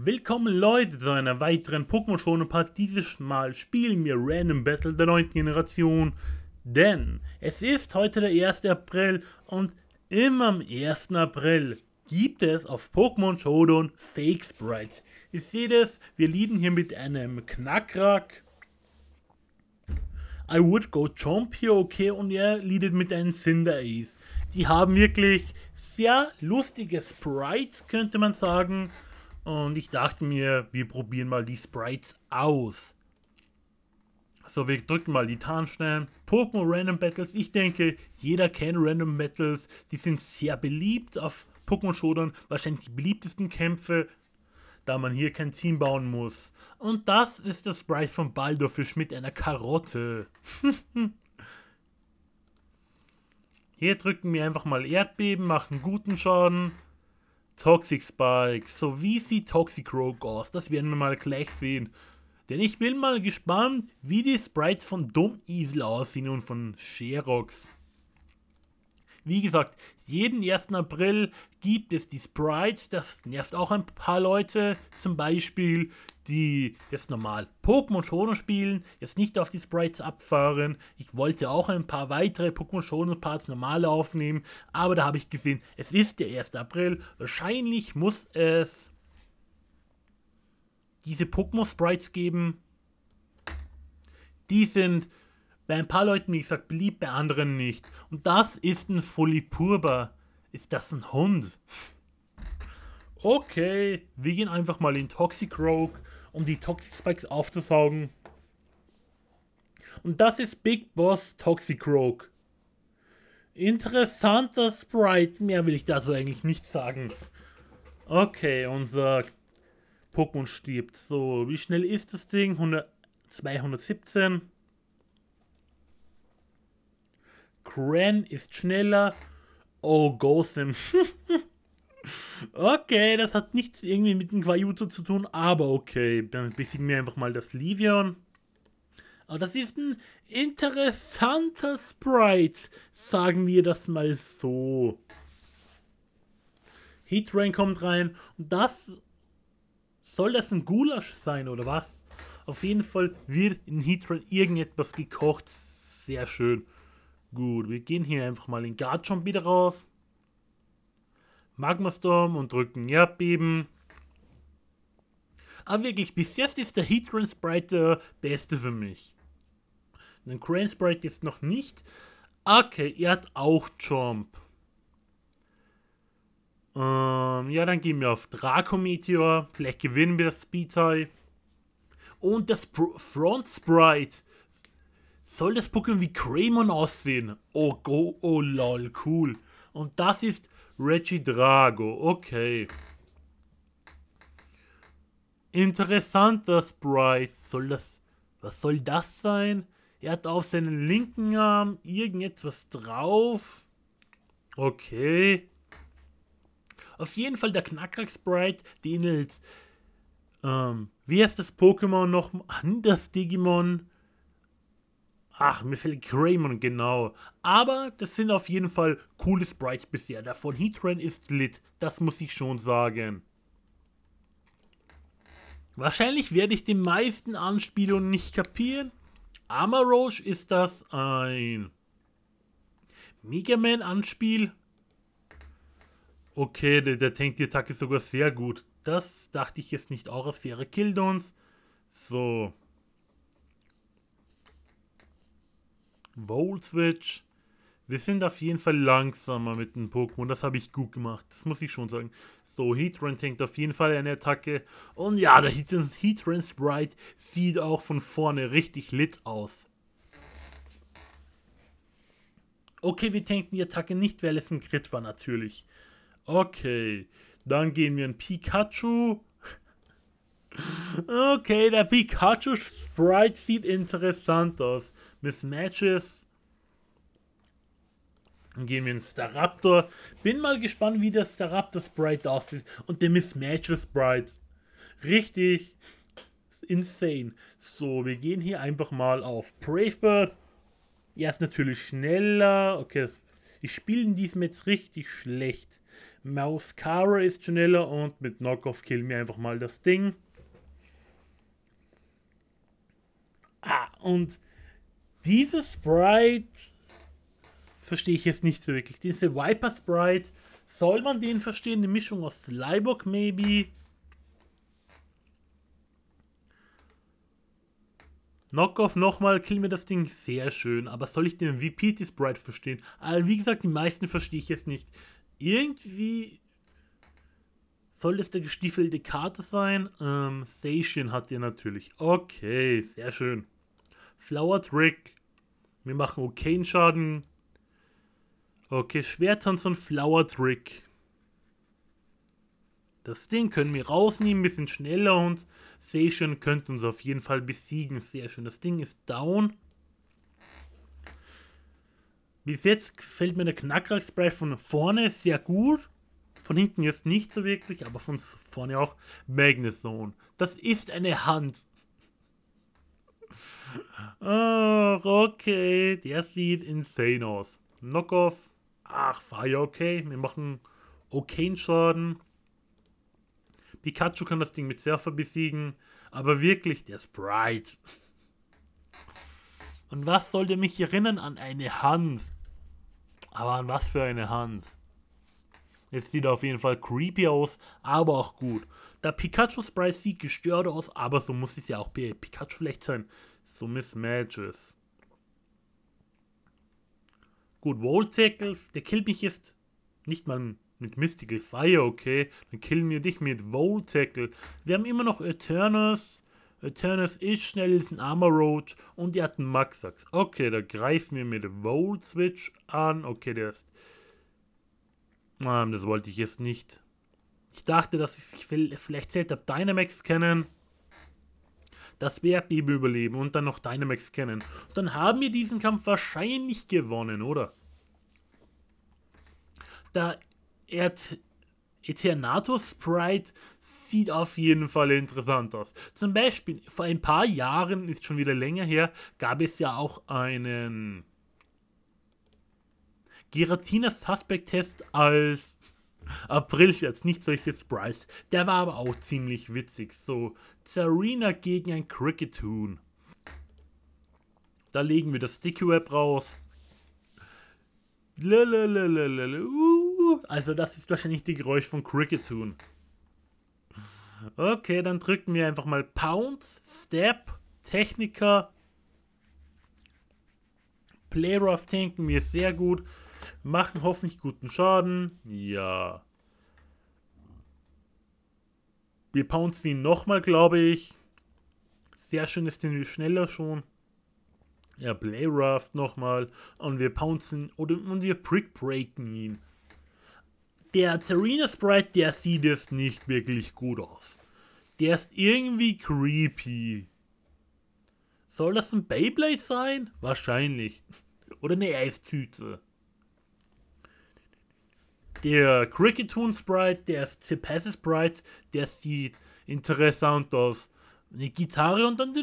Willkommen Leute zu einer weiteren Pokémon-Schone-Part. Dieses Mal spielen wir Random Battle der 9. Generation, denn es ist heute der 1. April und immer am 1. April gibt es auf Pokémon Shodon Fake Sprites. Ihr seht es, wir lieben hier mit einem Knackrack. I would go jump hier, okay, und er leadet mit einem Cinder Ace. Die haben wirklich sehr lustige Sprites, könnte man sagen. Und ich dachte mir, wir probieren mal die Sprites aus. So, wir drücken mal die Tarnstellen. Pokémon Random Battles. Ich denke, jeder kennt Random Battles. Die sind sehr beliebt auf Pokémon Shodan. Wahrscheinlich die beliebtesten Kämpfe, da man hier kein Team bauen muss. Und das ist das Sprite von Baldurfisch mit einer Karotte. hier drücken wir einfach mal Erdbeben, machen guten Schaden. Toxic Spike so wie sie Toxic Rogue aus, Das werden wir mal gleich sehen. Denn ich bin mal gespannt, wie die Sprites von Dumb Easel aussehen und von Sherox. Wie gesagt, jeden 1. April gibt es die Sprites. Das nervt auch ein paar Leute. Zum Beispiel, die jetzt normal Pokémon Shonen spielen, jetzt nicht auf die Sprites abfahren. Ich wollte auch ein paar weitere Pokémon Shonen Parts normale aufnehmen. Aber da habe ich gesehen, es ist der 1. April. Wahrscheinlich muss es diese Pokémon Sprites geben. Die sind bei ein paar Leuten, wie gesagt, beliebt, bei anderen nicht. Und das ist ein Folipurba. Ist das ein Hund? Okay, wir gehen einfach mal in Toxic Rogue, um die Toxic Spikes aufzusaugen. Und das ist Big Boss Toxic Rogue. Interessanter Sprite, mehr will ich dazu eigentlich nicht sagen. Okay, unser Pokémon stirbt. So, wie schnell ist das Ding? 100, 217. Ren ist schneller. Oh, Gotham. okay, das hat nichts irgendwie mit dem Quajuto zu tun, aber okay. Dann besiegen wir einfach mal das Livion. Aber das ist ein interessanter Sprite, sagen wir das mal so. Heatrain kommt rein und das soll das ein Gulasch sein oder was? Auf jeden Fall wird in Heatrain irgendetwas gekocht. Sehr schön. Gut, wir gehen hier einfach mal in Guardjump wieder raus. Magma Storm und drücken Erdbeben. Aber ah, wirklich, bis jetzt ist der Heatran Sprite der beste für mich. Den Crane Sprite jetzt noch nicht. Okay, er hat auch Jump. Ähm, ja, dann gehen wir auf Draco Meteor. Vielleicht gewinnen wir das Speed High. Und das Pro Front Sprite soll das Pokémon wie Cramon aussehen? Oh, go, oh lol, cool. Und das ist Regidrago, okay. Interessanter Sprite. Soll das... Was soll das sein? Er hat auf seinen linken Arm irgendetwas drauf. Okay. Auf jeden Fall der Knackrack-Sprite, die ähnelt... Ähm, wie heißt das Pokémon noch? An das Digimon? Ach, mir fällt Greymon, genau. Aber das sind auf jeden Fall coole Sprites bisher. Davon Heatran ist lit. Das muss ich schon sagen. Wahrscheinlich werde ich die meisten Anspielungen nicht kapieren. Amarosh ist das ein Mega Man Anspiel. Okay, der, der Tank die Attacke ist sogar sehr gut. Das dachte ich jetzt nicht. Aura Sphäre killt uns. So. Volt Switch. Wir sind auf jeden Fall langsamer mit dem Pokémon. Das habe ich gut gemacht. Das muss ich schon sagen. So, Heatran tankt auf jeden Fall eine Attacke. Und ja, der Heatran, Heatran Sprite sieht auch von vorne richtig lit aus. Okay, wir tanken die Attacke nicht, weil es ein Crit war natürlich. Okay, dann gehen wir in Pikachu. Okay, der Pikachu Sprite sieht interessant aus. Miss Matches. Dann gehen wir in Staraptor. Bin mal gespannt, wie der Staraptor Sprite aussieht. Und der Miss Matches Sprite. Richtig insane. So, wir gehen hier einfach mal auf Brave Bird. Er ist natürlich schneller. Okay, ich spiele in diesem jetzt richtig schlecht. Mouse Cara ist schneller und mit Knockoff killen wir einfach mal das Ding. Und diese Sprite verstehe ich jetzt nicht so wirklich. Diese Viper Sprite, soll man den verstehen? Eine Mischung aus Slybok, maybe? Knockoff nochmal, kill mir das Ding, sehr schön. Aber soll ich den VPT Sprite verstehen? Also wie gesagt, die meisten verstehe ich jetzt nicht. Irgendwie soll es der gestiefelte Karte sein? Ähm, Station hat ihr natürlich. Okay, sehr schön. Flower Trick. Wir machen okayen Schaden. Okay, Schwertanz und Flower Trick. Das Ding können wir rausnehmen, ein bisschen schneller und Seishun könnte uns auf jeden Fall besiegen. Sehr schön. Das Ding ist down. Bis jetzt gefällt mir der Knackrack-Spray von vorne sehr gut. Von hinten jetzt nicht so wirklich, aber von vorne auch Magnezone. Das ist eine Hand. Ach, oh, okay, der sieht insane aus. Knockoff. Ach, war ja okay. Wir machen okayen Schaden. Pikachu kann das Ding mit Surfer besiegen. Aber wirklich, der Sprite. Und was sollte mich erinnern an eine Hand? Aber an was für eine Hand? Jetzt sieht er auf jeden Fall creepy aus, aber auch gut. Da Pikachu Sprite sieht gestört aus, aber so muss es ja auch bei Pikachu vielleicht sein so Mismatches. Gut, Wall der killt mich jetzt nicht mal mit Mystical Fire, okay? Dann killen wir dich mit Wall Tackle. Wir haben immer noch Eternus. Eternus ist schnell, ist ein Armor Roach und die hat einen Maxax. Okay, da greifen wir mit Volt Switch an. Okay, der ist. Ah, das wollte ich jetzt nicht. Ich dachte, dass ich vielleicht zählt Dynamax kennen das Erdbeben überleben und dann noch Dynamax kennen. Dann haben wir diesen Kampf wahrscheinlich gewonnen, oder? Der Erd Eternatus Sprite sieht auf jeden Fall interessant aus. Zum Beispiel, vor ein paar Jahren, ist schon wieder länger her, gab es ja auch einen Giratina Suspect Test als April jetzt nicht solche Sprites. Der war aber auch ziemlich witzig. So, Zarina gegen ein Cricket-Huhn. Da legen wir das Sticky Web raus. Uh. also das ist wahrscheinlich die Geräusch von Cricket-Huhn. Okay, dann drücken wir einfach mal Pounce, Step, Techniker. Player of Tanken wir sehr gut. Machen hoffentlich guten Schaden. Ja. Wir pouncen ihn nochmal, glaube ich. Sehr schön ist den schneller schon. Ja, Playraft nochmal. Und wir pouncen oder und wir prickbreaken ihn. Der Serena Sprite, der sieht es nicht wirklich gut aus. Der ist irgendwie creepy. Soll das ein Beyblade sein? Wahrscheinlich. Oder eine Eistüte. Der Cricketune Sprite, der ist Cepassis Sprite, der sieht interessant aus. Eine Gitarre und dann.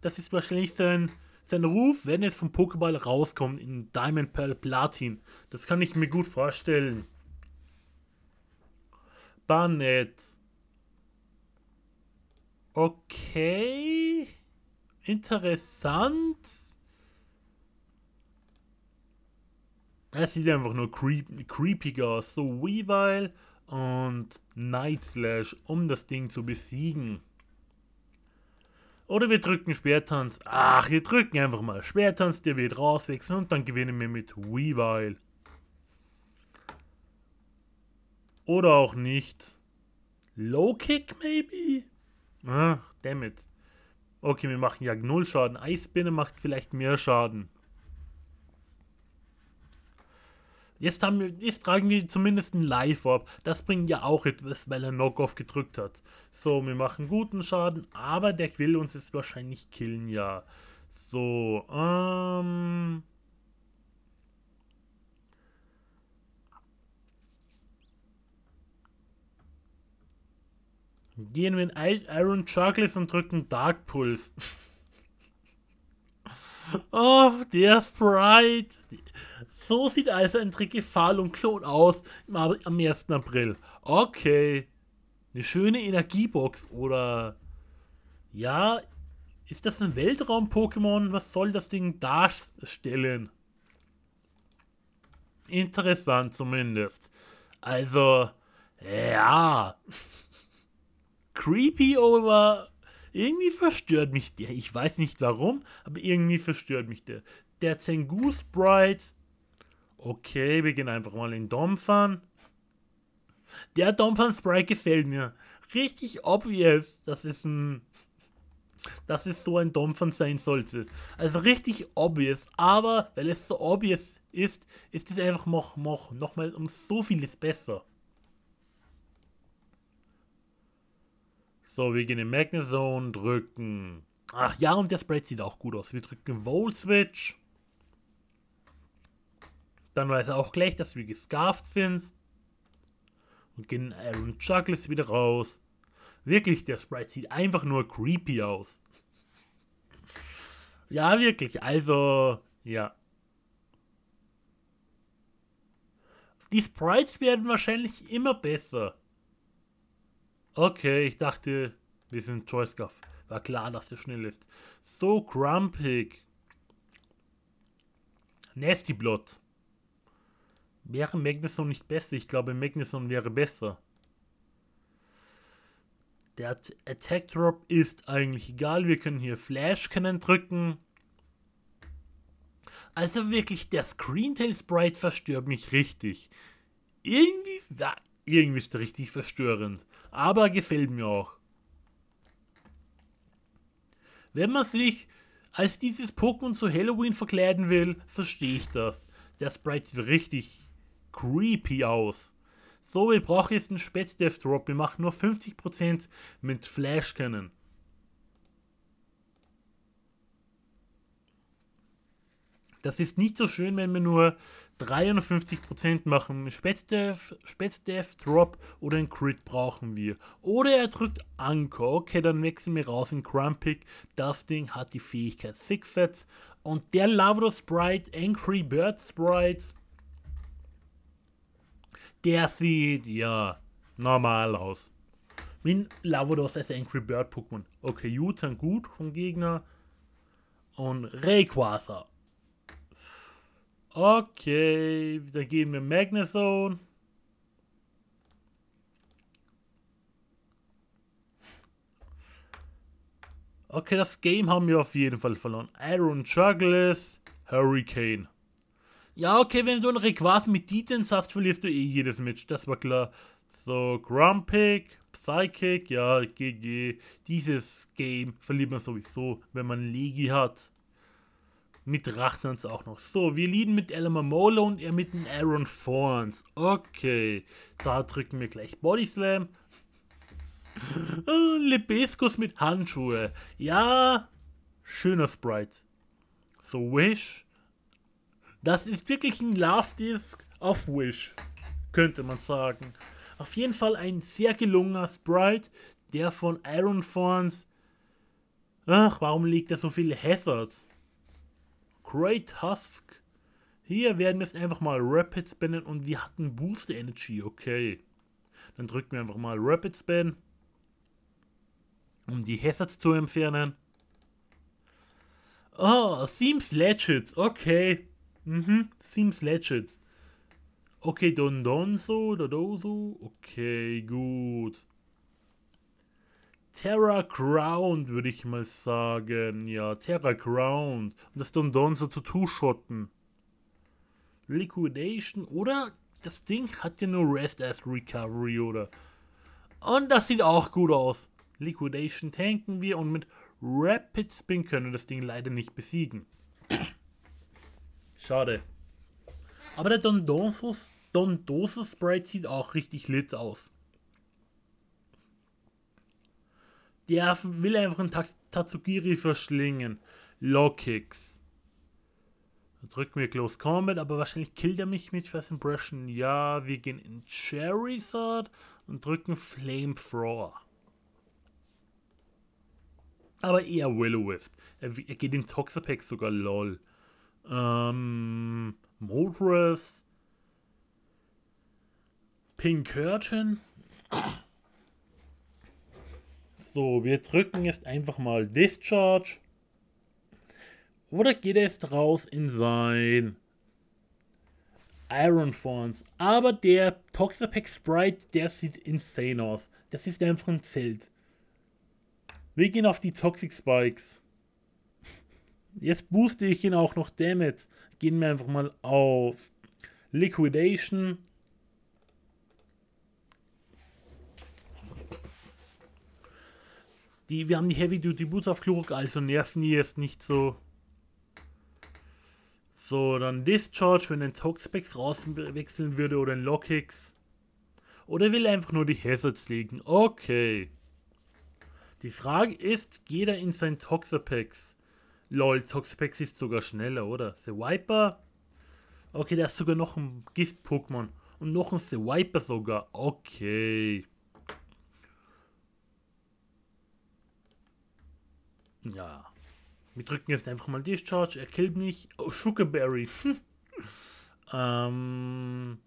Das ist wahrscheinlich sein, sein Ruf, wenn es vom Pokéball rauskommt in Diamond Pearl Platin. Das kann ich mir gut vorstellen. Barnett. Okay. Interessant. Es sieht einfach nur creep, creepiger aus. So Weavile und Night Slash, um das Ding zu besiegen. Oder wir drücken Schwertanz. Ach, wir drücken einfach mal Schwertanz, der wird rauswechseln und dann gewinnen wir mit Weavile. Oder auch nicht. Low Kick, maybe? Ach, damn it. Okay, wir machen ja null Schaden. Eisbirne macht vielleicht mehr Schaden. Jetzt, haben, jetzt tragen wir zumindest einen Live orb Das bringt ja auch etwas, weil er Knock-Off gedrückt hat. So, wir machen guten Schaden, aber der will uns jetzt wahrscheinlich killen, ja. So, ähm... Gehen wir in Iron Chuckles und drücken Dark Pulse. oh, der Sprite. So sieht also ein Trigefal und Klon aus am 1. April. Okay. Eine schöne Energiebox oder... Ja, ist das ein Weltraum-Pokémon? Was soll das Ding darstellen? Interessant zumindest. Also, ja. Creepy oder irgendwie verstört mich der. Ich weiß nicht warum, aber irgendwie verstört mich der. Der Zengu Sprite Okay, wir gehen einfach mal in Dom Der Dompan Sprite gefällt mir. Richtig obvious, dass es ein. Dass es so ein Dompan sein sollte. Also richtig obvious. Aber weil es so obvious ist, ist es einfach noch, noch, noch mal um so vieles besser. So, wir gehen in Magna Zone, drücken. Ach ja, und der Sprite sieht auch gut aus. Wir drücken Volt Switch. Dann weiß er auch gleich, dass wir gescarft sind. Und gehen Aaron äh, Chuckles wieder raus. Wirklich, der Sprite sieht einfach nur creepy aus. Ja, wirklich. Also, ja. Die Sprites werden wahrscheinlich immer besser. Okay, ich dachte, wir sind Choice Guff. War klar, dass er schnell ist. So grumpig. Nasty Blot. Wäre Magnuson nicht besser? Ich glaube, Magnuson wäre besser. Der Attack Drop ist eigentlich egal. Wir können hier Flash können drücken. Also wirklich, der Screentail Sprite verstört mich richtig. Irgendwie, ja, irgendwie ist der richtig verstörend. Aber gefällt mir auch. Wenn man sich als dieses Pokémon zu Halloween verkleiden will, verstehe ich das. Der Sprite ist richtig creepy aus. So, wir brauchen jetzt einen Spätsteff Drop. Wir machen nur 50% mit Flash Cannon. Das ist nicht so schön, wenn wir nur 53% machen. Spätsteff, Spätsteff Drop oder ein Crit brauchen wir. Oder er drückt Anker. Okay, dann wechseln wir raus in Grumpig. Das Ding hat die Fähigkeit Six Sets. Und der Lavro Sprite, Angry Bird Sprite, der sieht ja normal aus. Wie ein Lavados als Angry Bird Pokémon. Okay, Jutan gut vom Gegner. Und Rayquaza. Okay, da gehen wir Magnezone. Okay, das Game haben wir auf jeden Fall verloren. Iron Juggles, Hurricane. Ja, okay, wenn du einen Requas mit Deetens hast, verlierst du eh jedes Match, das war klar. So, Grumpig, Psychic, ja, GG. Dieses Game verliert man sowieso, wenn man Legi hat. Mit Rachnans auch noch. So, wir lieben mit Elmer Molo und er mit den Aaron Thorns. Okay, da drücken wir gleich Body Slam. Ah, Lebeskus mit Handschuhe. Ja, schöner Sprite. So, Wish. Das ist wirklich ein Love Disc auf Wish, könnte man sagen. Auf jeden Fall ein sehr gelungener Sprite, der von Iron Fawns. Ach, warum liegt da so viele Hazards? Great Husk. Hier werden wir es einfach mal Rapid Spinnen und wir hatten Boost Energy, okay. Dann drücken wir einfach mal Rapid Spin, um die Hazards zu entfernen. Oh, seems legit, okay. Mhm, seems legit. Okay, Don Donzo, Dodoso. Okay, gut. Terra Ground, würde ich mal sagen. Ja, Terra Ground. Um das Don Donzo zu two-shotten. Liquidation oder das Ding hat ja nur Rest as Recovery, oder? Und das sieht auch gut aus. Liquidation tanken wir und mit Rapid Spin können wir das Ding leider nicht besiegen. Schade. Aber der Dondosus, Dondosus Sprite sieht auch richtig lit aus. Der will einfach einen Tatsugiri verschlingen. Low Kicks. Drückt mir Close Combat, aber wahrscheinlich killt er mich mit First Impression. Ja, wir gehen in Cherry Sword und drücken Flamethrower. Aber eher Will-O-Wisp. Er, er geht in Toxapex sogar, lol ähm, Modrith, Pink Curtain. So, wir drücken jetzt einfach mal Discharge. Oder geht er jetzt raus in sein Iron Fawns? Aber der Toxapex Sprite, der sieht insane aus. Das ist einfach ein Zelt. Wir gehen auf die Toxic Spikes. Jetzt booste ich ihn auch noch, damn Gehen wir einfach mal auf Liquidation. Die, wir haben die Heavy Duty Boots auf Klug, also nerven die jetzt nicht so. So, dann Discharge, wenn ein Toxpex rauswechseln würde oder ein Lockix. Oder will einfach nur die Hazards legen. Okay. Die Frage ist, geht er in sein Toxapex? Lol, Toxpex ist sogar schneller, oder? The Viper? Okay, der ist sogar noch ein Gift-Pokémon. Und noch ein The Viper sogar. Okay. Ja. Wir drücken jetzt einfach mal Discharge. Er killt mich. Oh, Sugarberry. ähm.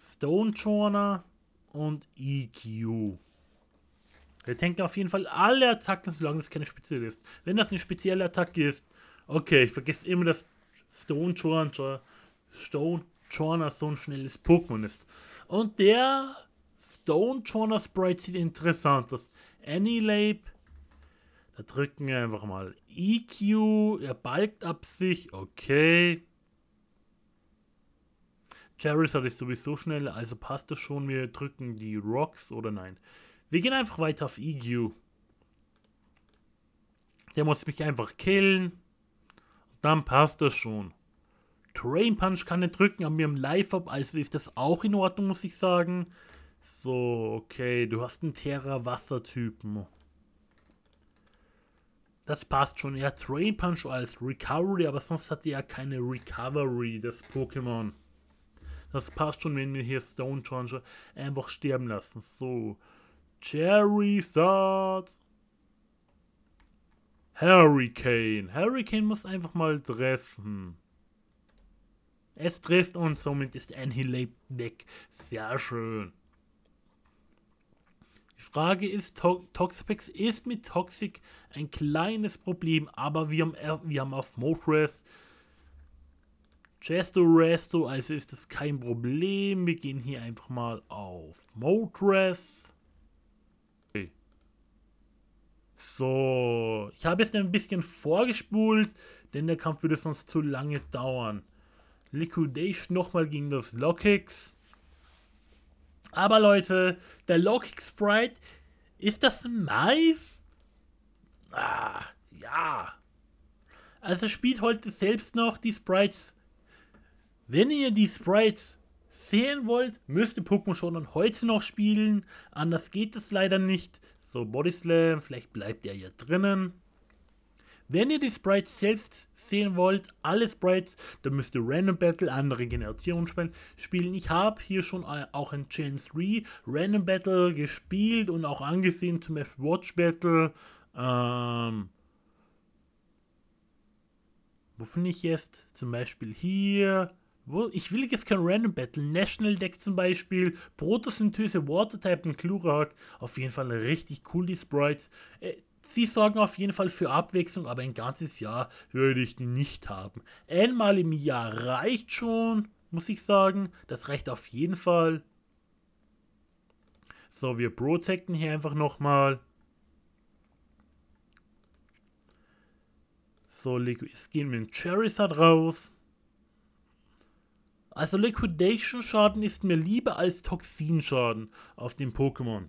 Stonejourner und EQ. Der tankt auf jeden Fall alle Attacken, solange es keine spezielle ist. Wenn das eine spezielle Attacke ist, okay, ich vergesse immer, dass Stone Chorner, Stone Chorner so ein schnelles Pokémon ist. Und der Stone Chorner Sprite sieht interessant aus. Anylape, da drücken wir einfach mal EQ, er balgt ab sich, okay. Charizard ist sowieso schnell, also passt das schon. Wir drücken die Rocks oder nein. Wir gehen einfach weiter auf EQ. Der muss mich einfach killen. Dann passt das schon. Train Punch kann er drücken, aber mir im Life up also ist das auch in Ordnung, muss ich sagen. So, okay, du hast einen Terra-Wasser-Typen. Das passt schon. Er hat Train Punch als Recovery, aber sonst hat er ja keine Recovery, das Pokémon. Das passt schon, wenn wir hier Stone Changer einfach sterben lassen. So. Cherry Thoughts. Hurricane. Hurricane muss einfach mal treffen. Es trifft und somit ist Annihilate weg. Sehr schön. Die Frage ist, to Toxapex ist mit Toxic ein kleines Problem, aber wir haben, wir haben auf Motores Chesto Resto, also ist das kein Problem. Wir gehen hier einfach mal auf Motores. So, ich habe jetzt ein bisschen vorgespult, denn der Kampf würde sonst zu lange dauern. Liquidation nochmal gegen das Lockix. Aber Leute, der Lockix Sprite, ist das nice? Ah, ja. Also spielt heute selbst noch die Sprites. Wenn ihr die Sprites sehen wollt, müsst ihr Pokémon schon heute noch spielen. Anders geht es leider nicht. So, Body Slam, vielleicht bleibt er ja drinnen. Wenn ihr die Sprites selbst sehen wollt, alle Sprites, dann müsst ihr Random Battle, andere Generationen spielen. Ich habe hier schon äh, auch in Gen 3 Random Battle gespielt und auch angesehen, zum Beispiel Watch Battle. Ähm, wo finde ich jetzt? Zum Beispiel hier ich will jetzt kein Random Battle. National Deck zum Beispiel, Protosynthese, Water Type und Glurak. Auf jeden Fall richtig cool, die Sprites. Äh, sie sorgen auf jeden Fall für Abwechslung, aber ein ganzes Jahr würde ich die nicht haben. Einmal im Jahr reicht schon, muss ich sagen. Das reicht auf jeden Fall. So, wir protecten hier einfach nochmal. So, gehen wir in Charizard raus. Also Liquidation-Schaden ist mir lieber als Toxinschaden auf dem Pokémon.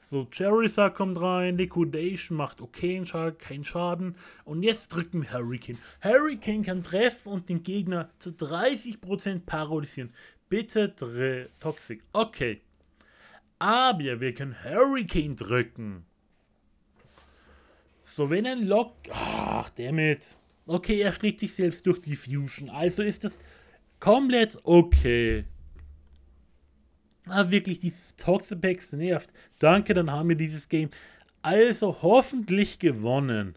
So, Cherrysa kommt rein, Liquidation macht okay Schaden, keinen Schaden. Und jetzt drücken wir Hurricane. Hurricane kann treffen und den Gegner zu 30% paralysieren. Bitte dre Toxic. Okay. Aber wir können Hurricane drücken. So, wenn ein Lock... Ach, damit. Okay, er schlägt sich selbst durch die Fusion. Also ist das komplett okay. Aber ah, wirklich, dieses Toxapex nervt. Danke, dann haben wir dieses Game also hoffentlich gewonnen.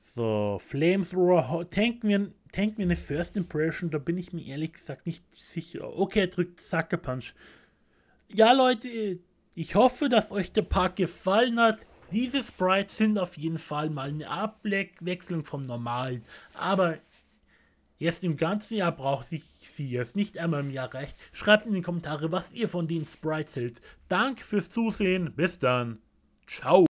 So, Flamethrower, tanken wir, tanken wir eine First Impression, da bin ich mir ehrlich gesagt nicht sicher. Okay, er drückt Sucker Punch. Ja, Leute, ich hoffe, dass euch der Park gefallen hat. Diese Sprites sind auf jeden Fall mal eine Abwechslung vom normalen, aber Jetzt im ganzen Jahr brauche ich sie jetzt nicht einmal im Jahr recht. Schreibt in die Kommentare, was ihr von den Sprites hält. Danke fürs Zusehen. Bis dann. Ciao.